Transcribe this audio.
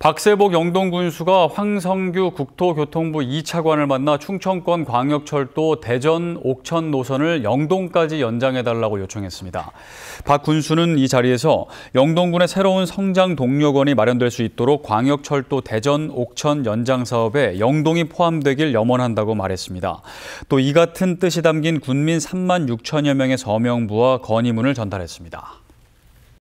박세복 영동군수가 황성규 국토교통부 2차관을 만나 충청권 광역철도 대전 옥천 노선을 영동까지 연장해달라고 요청했습니다. 박 군수는 이 자리에서 영동군의 새로운 성장 동력원이 마련될 수 있도록 광역철도 대전 옥천 연장 사업에 영동이 포함되길 염원한다고 말했습니다. 또 이 같은 뜻이 담긴 군민 3만 6천여 명의 서명부와 건의문을 전달했습니다.